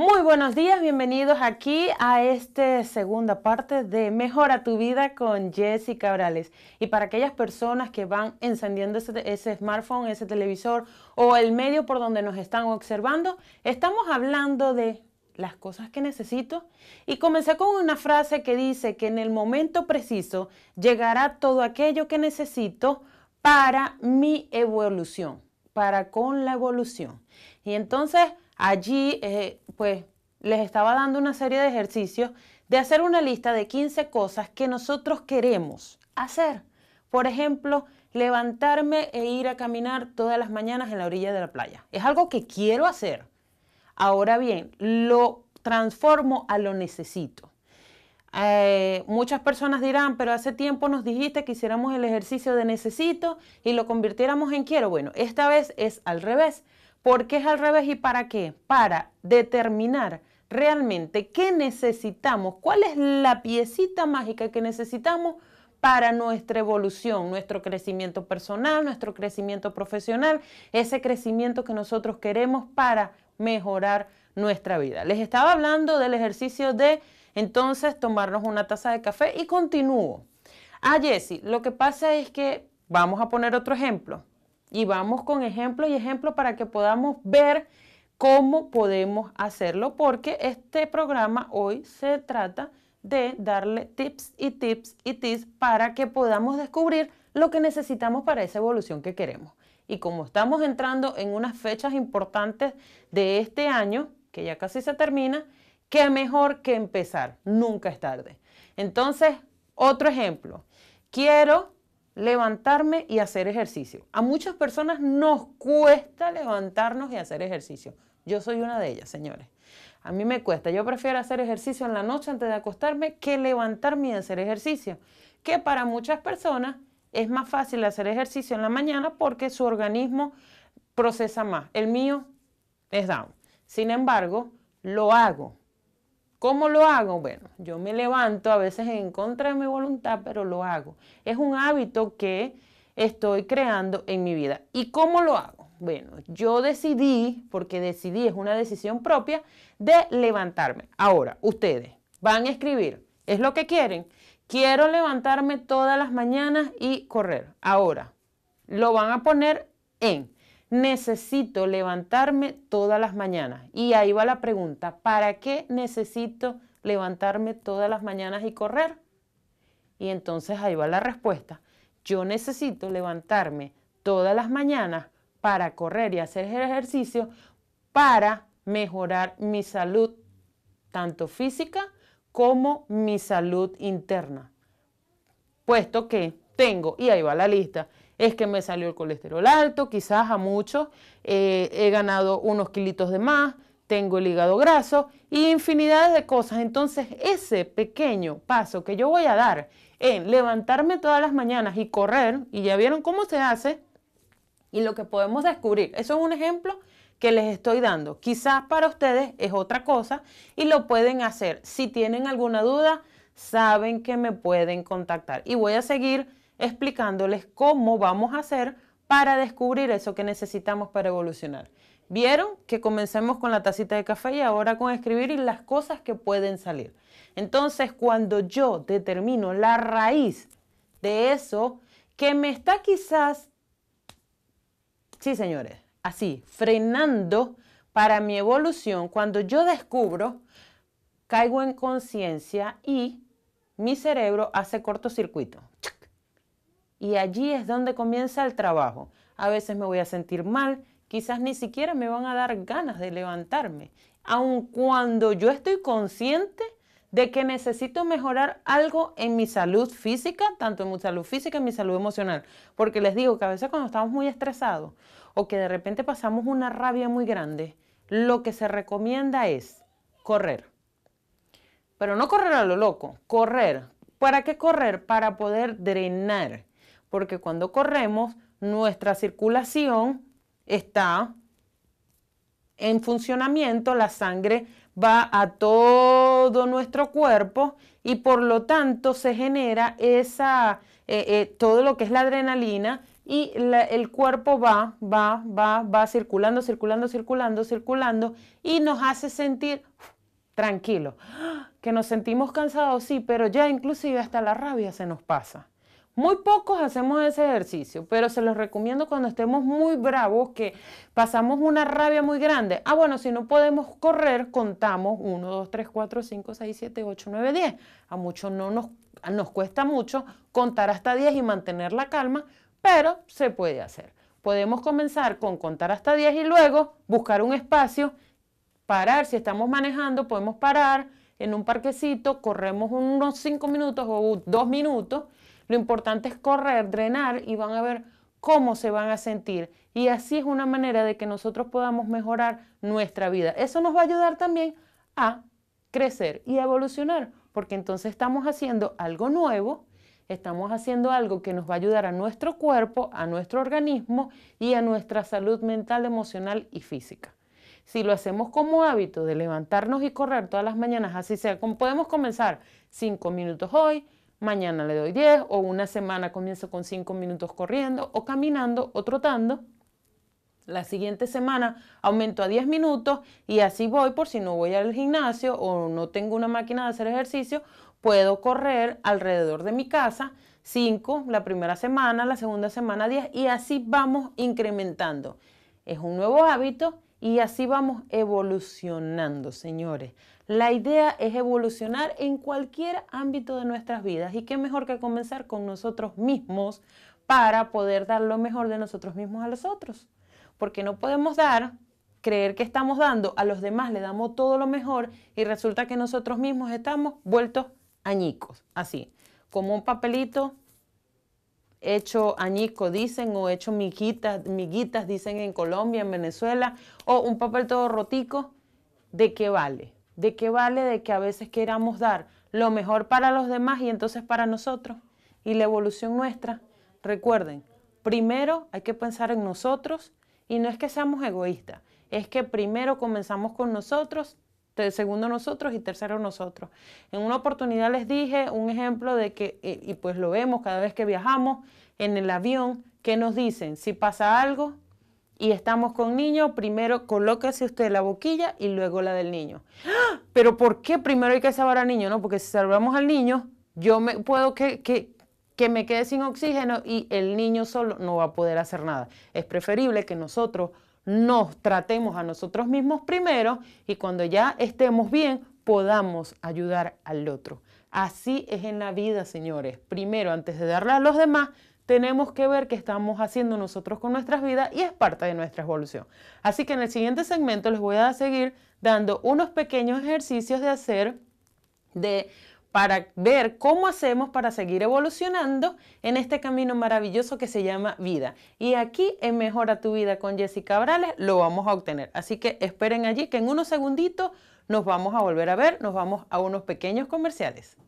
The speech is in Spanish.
Muy buenos días, bienvenidos aquí a esta segunda parte de Mejora tu vida con Jessica Cabrales. Y para aquellas personas que van encendiendo ese, smartphone, ese televisor o el medio por donde nos están observando, estamos hablando de las cosas que necesito. Y comencé con una frase que dice que en el momento preciso llegará todo aquello que necesito para mi evolución, para con la evolución. Y entonces Allí, eh, pues, les estaba dando una serie de ejercicios de hacer una lista de 15 cosas que nosotros queremos hacer. Por ejemplo, levantarme e ir a caminar todas las mañanas en la orilla de la playa. Es algo que quiero hacer. Ahora bien, lo transformo a lo necesito. Eh, muchas personas dirán, pero hace tiempo nos dijiste que hiciéramos el ejercicio de necesito y lo convirtiéramos en quiero. Bueno, esta vez es al revés. ¿Por qué es al revés y para qué? Para determinar realmente qué necesitamos, cuál es la piecita mágica que necesitamos para nuestra evolución, nuestro crecimiento personal, nuestro crecimiento profesional, ese crecimiento que nosotros queremos para mejorar nuestra vida. Les estaba hablando del ejercicio de entonces tomarnos una taza de café y continúo. Ah, Jessie, lo que pasa es que, vamos a poner otro ejemplo, y vamos con ejemplo y ejemplo para que podamos ver cómo podemos hacerlo, porque este programa hoy se trata de darle tips y tips y tips para que podamos descubrir lo que necesitamos para esa evolución que queremos. Y como estamos entrando en unas fechas importantes de este año, que ya casi se termina, qué mejor que empezar, nunca es tarde. Entonces, otro ejemplo, quiero levantarme y hacer ejercicio. A muchas personas nos cuesta levantarnos y hacer ejercicio. Yo soy una de ellas, señores. A mí me cuesta. Yo prefiero hacer ejercicio en la noche antes de acostarme que levantarme y hacer ejercicio. Que para muchas personas es más fácil hacer ejercicio en la mañana porque su organismo procesa más. El mío es down. Sin embargo, lo hago ¿Cómo lo hago? Bueno, yo me levanto a veces en contra de mi voluntad, pero lo hago. Es un hábito que estoy creando en mi vida. ¿Y cómo lo hago? Bueno, yo decidí, porque decidí es una decisión propia, de levantarme. Ahora, ustedes van a escribir, es lo que quieren. Quiero levantarme todas las mañanas y correr. Ahora, lo van a poner en necesito levantarme todas las mañanas. Y ahí va la pregunta, ¿para qué necesito levantarme todas las mañanas y correr? Y entonces ahí va la respuesta. Yo necesito levantarme todas las mañanas para correr y hacer ejercicio para mejorar mi salud, tanto física como mi salud interna. Puesto que tengo, y ahí va la lista, es que me salió el colesterol alto, quizás a muchos, eh, he ganado unos kilitos de más, tengo el hígado graso y infinidades de cosas. Entonces ese pequeño paso que yo voy a dar en levantarme todas las mañanas y correr, y ya vieron cómo se hace, y lo que podemos descubrir, eso es un ejemplo que les estoy dando. Quizás para ustedes es otra cosa y lo pueden hacer. Si tienen alguna duda, saben que me pueden contactar. Y voy a seguir explicándoles cómo vamos a hacer para descubrir eso que necesitamos para evolucionar. Vieron que comencemos con la tacita de café y ahora con escribir y las cosas que pueden salir. Entonces, cuando yo determino la raíz de eso que me está quizás, sí señores, así, frenando para mi evolución, cuando yo descubro, caigo en conciencia y mi cerebro hace cortocircuito. Y allí es donde comienza el trabajo. A veces me voy a sentir mal, quizás ni siquiera me van a dar ganas de levantarme, aun cuando yo estoy consciente de que necesito mejorar algo en mi salud física, tanto en mi salud física como en mi salud emocional. Porque les digo que a veces cuando estamos muy estresados o que de repente pasamos una rabia muy grande, lo que se recomienda es correr. Pero no correr a lo loco, correr. ¿Para qué correr? Para poder drenar porque cuando corremos nuestra circulación está en funcionamiento, la sangre va a todo nuestro cuerpo y por lo tanto se genera eh, eh, todo lo que es la adrenalina y el cuerpo va, va, va, va circulando, circulando, circulando, circulando y nos hace sentir tranquilo, ¡Ah! Que nos sentimos cansados, sí, pero ya inclusive hasta la rabia se nos pasa. Muy pocos hacemos ese ejercicio, pero se los recomiendo cuando estemos muy bravos, que pasamos una rabia muy grande. Ah, bueno, si no podemos correr, contamos 1, 2, 3, 4, 5, 6, 7, 8, 9, 10. A muchos no nos, nos cuesta mucho contar hasta 10 y mantener la calma, pero se puede hacer. Podemos comenzar con contar hasta 10 y luego buscar un espacio, parar. Si estamos manejando, podemos parar en un parquecito, corremos unos 5 minutos o 2 minutos lo importante es correr, drenar y van a ver cómo se van a sentir. Y así es una manera de que nosotros podamos mejorar nuestra vida. Eso nos va a ayudar también a crecer y a evolucionar, porque entonces estamos haciendo algo nuevo, estamos haciendo algo que nos va a ayudar a nuestro cuerpo, a nuestro organismo y a nuestra salud mental, emocional y física. Si lo hacemos como hábito de levantarnos y correr todas las mañanas, así sea, podemos comenzar 5 minutos hoy, mañana le doy 10 o una semana comienzo con 5 minutos corriendo o caminando o trotando. La siguiente semana aumento a 10 minutos y así voy por si no voy al gimnasio o no tengo una máquina de hacer ejercicio, puedo correr alrededor de mi casa 5 la primera semana, la segunda semana 10 y así vamos incrementando. Es un nuevo hábito y así vamos evolucionando, señores. La idea es evolucionar en cualquier ámbito de nuestras vidas y qué mejor que comenzar con nosotros mismos para poder dar lo mejor de nosotros mismos a los otros. Porque no podemos dar, creer que estamos dando, a los demás le damos todo lo mejor y resulta que nosotros mismos estamos vueltos añicos, así, como un papelito hecho añico, dicen, o hecho miguitas, miguitas, dicen en Colombia, en Venezuela, o un papel todo rotico, ¿de qué vale? ¿De qué vale de que a veces queramos dar lo mejor para los demás y entonces para nosotros? Y la evolución nuestra, recuerden, primero hay que pensar en nosotros y no es que seamos egoístas, es que primero comenzamos con nosotros, segundo nosotros y tercero nosotros. En una oportunidad les dije un ejemplo de que, eh, y pues lo vemos cada vez que viajamos en el avión, que nos dicen, si pasa algo, y estamos con niño, primero colóquese usted la boquilla y luego la del niño. ¡Ah! Pero ¿por qué primero hay que salvar al niño? No, porque si salvamos al niño, yo me puedo que, que, que me quede sin oxígeno y el niño solo no va a poder hacer nada. Es preferible que nosotros nos tratemos a nosotros mismos primero y cuando ya estemos bien podamos ayudar al otro. Así es en la vida, señores. Primero, antes de darle a los demás, tenemos que ver qué estamos haciendo nosotros con nuestras vidas y es parte de nuestra evolución. Así que en el siguiente segmento les voy a seguir dando unos pequeños ejercicios de hacer de para ver cómo hacemos para seguir evolucionando en este camino maravilloso que se llama vida. Y aquí en Mejora tu vida con Jessica brales lo vamos a obtener. Así que esperen allí que en unos segunditos nos vamos a volver a ver, nos vamos a unos pequeños comerciales.